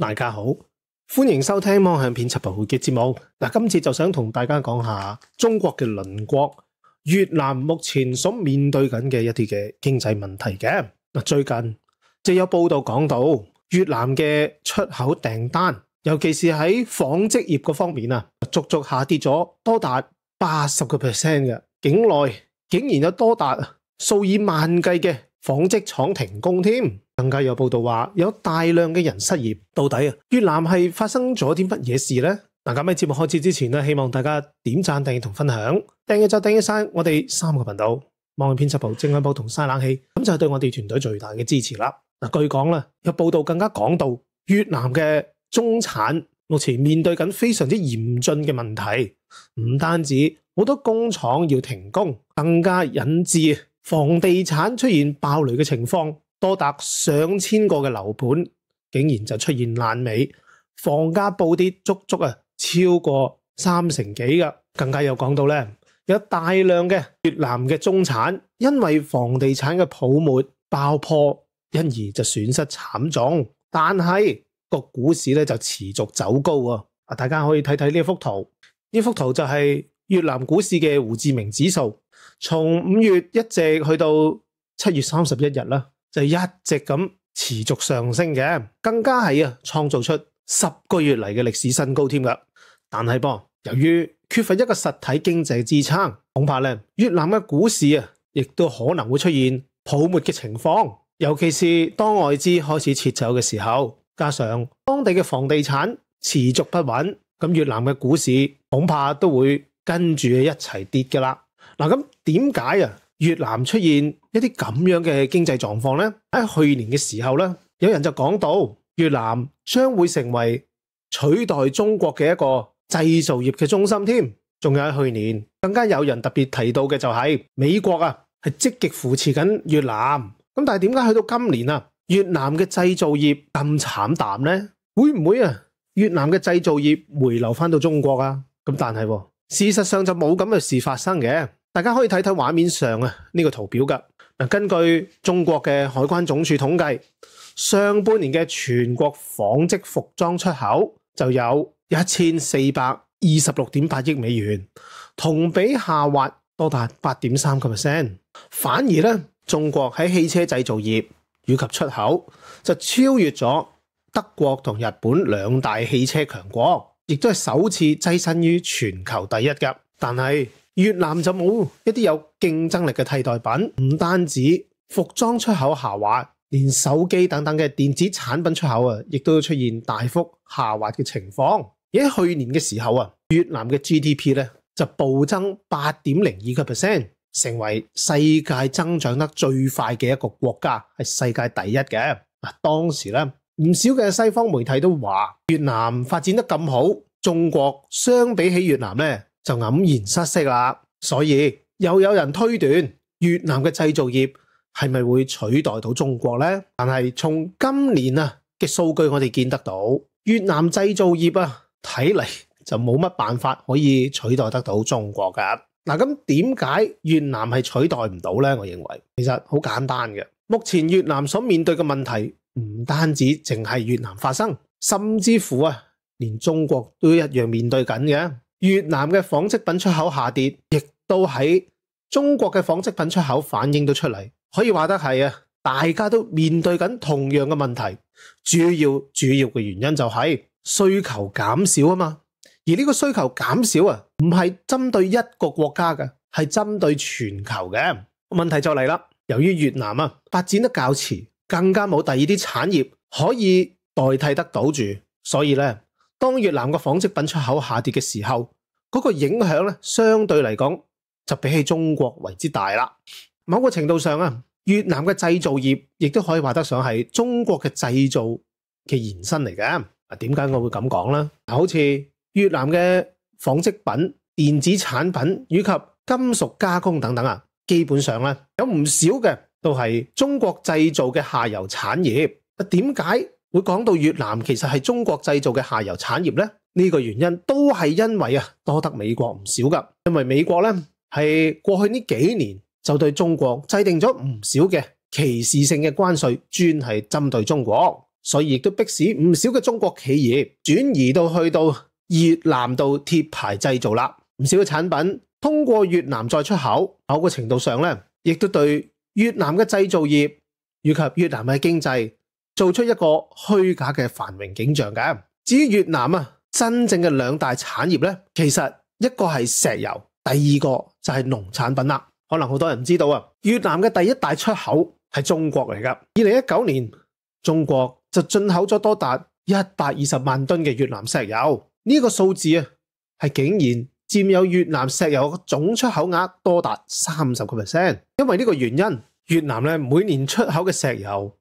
大家好，欢迎收听《望向片七部嘅节目。嗱，今次就想同大家讲下中国嘅邻国越南目前所面对紧嘅一啲嘅经济问题嘅嗱，最近就有报道讲到越南嘅出口订单，尤其是喺纺织业嗰方面啊，足足下跌咗多达八十个 percent 嘅，境内竟然有多达数以万计嘅。纺织厂停工添，更加有报道话有大量嘅人失业。到底啊，越南系发生咗啲乜嘢事呢？嗱，咁喺节目开始之前咧，希望大家点赞、订阅同分享，订阅就订阅晒我哋三个频道：望易编辑部、正向部同晒冷气，咁就对我哋团队最大嘅支持啦。嗱，据讲啦，有报道更加讲到越南嘅中产目前面对紧非常之严峻嘅问题，唔单止好多工厂要停工，更加引致。房地产出现爆雷嘅情况，多达上千个嘅楼盘竟然就出现烂尾，房价暴跌足足啊超过三成几噶，更加有讲到咧，有大量嘅越南嘅中产因为房地产嘅泡沫爆破，因而就损失惨重。但系个股市咧就持续走高啊！大家可以睇睇呢幅图，呢幅图就系越南股市嘅胡志明指数。从五月一直去到七月三十一日啦，就一直咁持续上升嘅，更加系啊，创造出十个月嚟嘅历史新高添噶。但系，噃，由于缺乏一个实体经济支撑，恐怕咧，越南嘅股市啊，亦都可能会出现泡沫嘅情况。尤其是当外资开始撤走嘅时候，加上当地嘅房地产持续不稳，咁越南嘅股市恐怕都会跟住一齐跌噶啦。嗱咁。点解啊？越南出现一啲咁样嘅经济状况呢？喺去年嘅时候咧，有人就讲到越南将会成为取代中国嘅一个制造业嘅中心添。仲有喺去年更加有人特别提到嘅就系美国啊，系积极扶持紧越南。咁但系点解去到今年啊，越南嘅制造业咁惨淡呢？会唔会啊？越南嘅制造业回流翻到中国啊？咁但系事实上就冇咁嘅事发生嘅。大家可以睇睇画面上啊呢个图表噶根据中国嘅海关总署统计，上半年嘅全国纺织服装出口就有一千四百二十六点八亿美元，同比下滑多达八点三个 percent。反而咧，中国喺汽车制造业以及出口就超越咗德国同日本两大汽车强国，亦都系首次跻身于全球第一噶。但系，越南就冇一啲有竞争力嘅替代品，唔单止服装出口下滑，连手机等等嘅电子产品出口啊，亦都出现大幅下滑嘅情况。而喺去年嘅时候啊，越南嘅 GDP 咧就暴增八点零二个 percent，成为世界增长得最快嘅一个国家，系世界第一嘅。嗱，当时咧唔少嘅西方媒体都话越南发展得咁好，中国相比起越南咧。就黯然失色啦，所以又有人推断越南嘅制造业系咪会取代到中国呢？但系从今年啊嘅数据，我哋见得到越南制造业啊，睇嚟就冇乜办法可以取代得到中国噶。嗱，咁点解越南系取代唔到呢？我认为其实好简单嘅。目前越南所面对嘅问题唔单止净系越南发生，甚至乎啊，连中国都一样面对紧嘅。越南嘅纺织品出口下跌，亦都喺中国嘅纺织品出口反映到出嚟，可以话得系啊，大家都面对紧同样嘅问题。主要主要嘅原因就系需求减少啊嘛。而呢个需求减少啊，唔系针对一个国家嘅，系针对全球嘅。问题就嚟啦，由于越南啊发展得较迟，更加冇第二啲产业可以代替得到住，所以咧。当越南嘅纺织品出口下跌嘅时候，嗰个影响咧相对嚟讲就比起中国为之大啦。某个程度上啊，越南嘅制造业亦都可以话得上系中国嘅制造嘅延伸嚟嘅。啊，点解我会咁讲咧？好似越南嘅纺织品、电子产品以及金属加工等等啊，基本上咧有唔少嘅都系中国制造嘅下游产业。啊，点解？会讲到越南其实系中国制造嘅下游产业呢？呢个原因都系因为啊多得美国唔少噶，因为美国呢，系过去呢几年就对中国制定咗唔少嘅歧视性嘅关税，专系针对中国，所以亦都迫使唔少嘅中国企业转移到去到越南度贴牌制造啦，唔少嘅产品通过越南再出口，某个程度上呢，亦都对越南嘅制造业以及越南嘅经济。做出一个虚假嘅繁荣景象嘅。至于越南啊，真正嘅两大产业呢，其实一个系石油，第二个就系农产品啦。可能好多人知道啊，越南嘅第一大出口系中国嚟噶。二零一九年，中国就进口咗多达一百二十万吨嘅越南石油，呢个数字啊，系竟然占有越南石油嘅总出口额多达三十个 percent。因为呢个原因，越南咧每年出口嘅石油。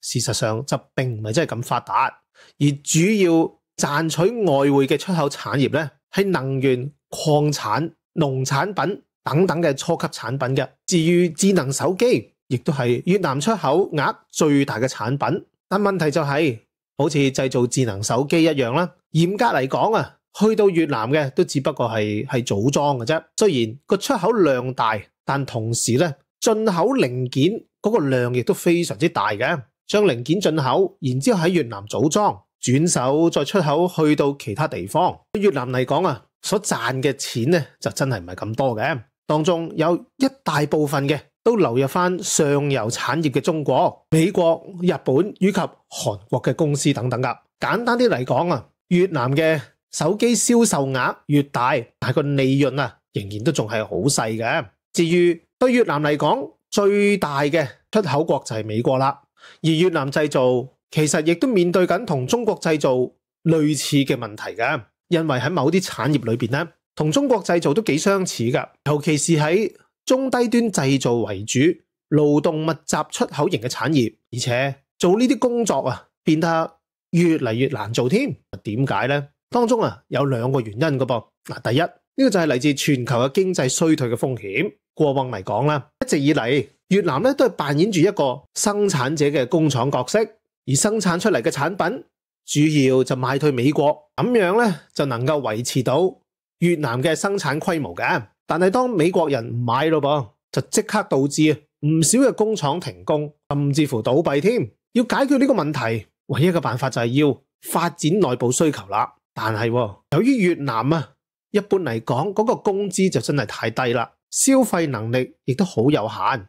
事实上就并唔系真系咁发达，而主要赚取外汇嘅出口产业咧，系能源、矿产、农产品等等嘅初级产品嘅。至于智能手机，亦都系越南出口额最大嘅产品。但问题就系，好似制造智能手机一样啦，严格嚟讲啊，去到越南嘅都只不过系系组装嘅啫。虽然个出口量大，但同时咧进口零件嗰个量亦都非常之大嘅。将零件进口，然之后喺越南组装、转手再出口去到其他地方。越南嚟讲啊，所赚嘅钱呢就真系唔系咁多嘅，当中有一大部分嘅都流入翻上游产业嘅中国、美国、日本以及韩国嘅公司等等噶。简单啲嚟讲啊，越南嘅手机销售额越大，但系个利润啊仍然都仲系好细嘅。至于对越南嚟讲，最大嘅出口国就系美国啦。而越南制造其实亦都面对紧同中国制造类似嘅问题嘅，因为喺某啲产业里边咧，同中国制造都几相似噶，尤其是喺中低端制造为主、劳动密集出口型嘅产业，而且做呢啲工作啊，变得越嚟越难做添。点解呢？当中啊有两个原因噶噃。嗱，第一呢个就系嚟自全球嘅经济衰退嘅风险。过往嚟讲啦，一直以嚟。越南咧都系扮演住一个生产者嘅工厂角色，而生产出嚟嘅产品主要就卖去美国，咁样咧就能够维持到越南嘅生产规模嘅。但系当美国人买咯噃，就即刻导致唔少嘅工厂停工，甚至乎倒闭添。要解决呢个问题，唯一嘅办法就系要发展内部需求啦。但系由于越南啊，一般嚟讲嗰个工资就真系太低啦，消费能力亦都好有限。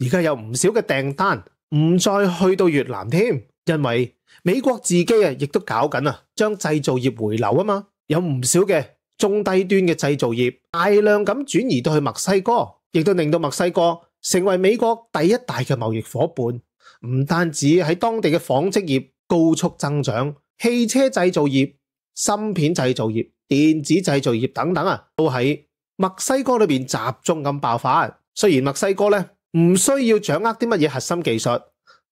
而家有唔少嘅订單唔再去到越南添，因為美國自己啊，亦都搞緊啊，將製造業回流啊嘛，有唔少嘅中低端嘅製造業大量咁轉移到去墨西哥，亦都令到墨西哥成為美國第一大嘅貿易伙伴。唔單止喺當地嘅紡織業高速增長，汽車製造業、芯片製造業、電子製造業等等啊，都喺墨西哥裏边集中咁爆發。雖然墨西哥咧，唔需要掌握啲乜嘢核心技术，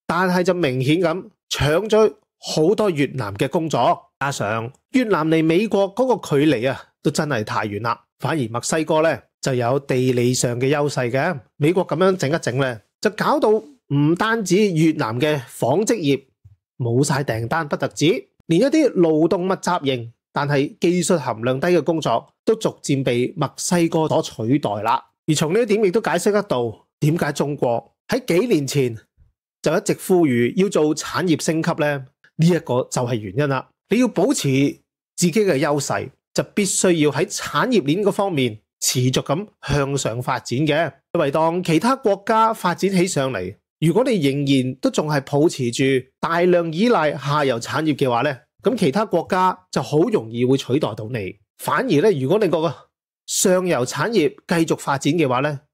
但系就明显咁抢咗好多越南嘅工作。加上越南离美国嗰个距离啊，都真系太远啦。反而墨西哥咧就有地理上嘅优势嘅。美国咁样整一整咧，就搞到唔单止越南嘅纺织业冇晒订单，不特止连一啲劳动密集型但系技术含量低嘅工作都逐渐被墨西哥所取代啦。而从呢一点亦都解释得到。点解中国喺几年前就一直呼吁要做产业升级呢？呢一个就系原因啦。你要保持自己嘅优势，就必须要喺产业链嗰方面持续咁向上发展嘅。为当其他国家发展起上嚟，如果你仍然都仲系保持住大量依赖下游产业嘅话呢咁其他国家就好容易会取代到你。反而呢，如果你个上游产业继续发展嘅话呢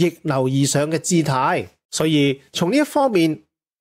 逆流而上嘅姿态，所以从呢一方面，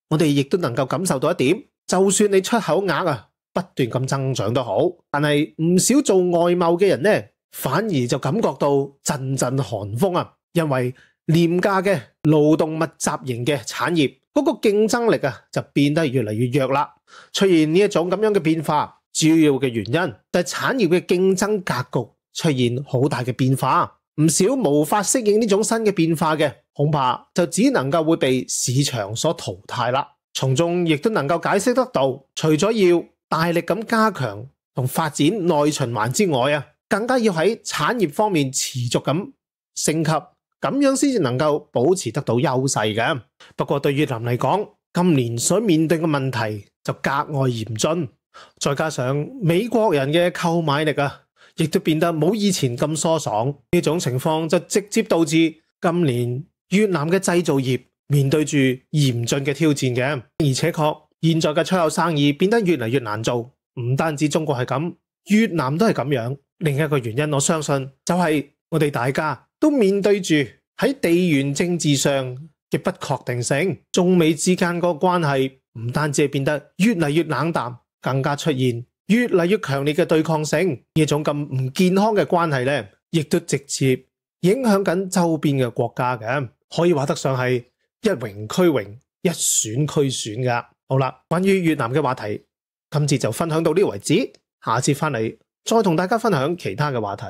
我哋亦都能够感受到一点。就算你出口额啊不断咁增长都好，但系唔少做外贸嘅人咧，反而就感觉到阵阵寒风啊！因为廉价嘅劳动密集型嘅产业嗰个竞争力啊，就变得越嚟越弱啦。出现呢一种咁样嘅变化，主要嘅原因就系产业嘅竞争格局出现好大嘅变化。唔少无法适应呢种新嘅变化嘅，恐怕就只能够会被市场所淘汰啦。从中亦都能够解释得到，除咗要大力咁加强同发展内循环之外啊，更加要喺产业方面持续咁升级，咁样先至能够保持得到优势嘅。不过对越南嚟讲，今年所面对嘅问题就格外严峻，再加上美国人嘅购买力啊。亦都變得冇以前咁疏爽，呢種情況就直接導致今年越南嘅製造業面對住嚴峻嘅挑戰嘅，而且確現在嘅出口生意變得越嚟越難做。唔單止中國係咁，越南都係咁樣。另一個原因，我相信就係我哋大家都面對住喺地緣政治上嘅不確定性，中美之間個關係唔單止係變得越嚟越冷淡，更加出現。越嚟越强烈嘅对抗性，呢种咁唔健康嘅关系咧，亦都直接影响紧周边嘅国家嘅，可以话得上系一荣俱荣，一损俱损噶。好啦，关于越南嘅话题，今次就分享到呢为止，下次翻嚟再同大家分享其他嘅话题。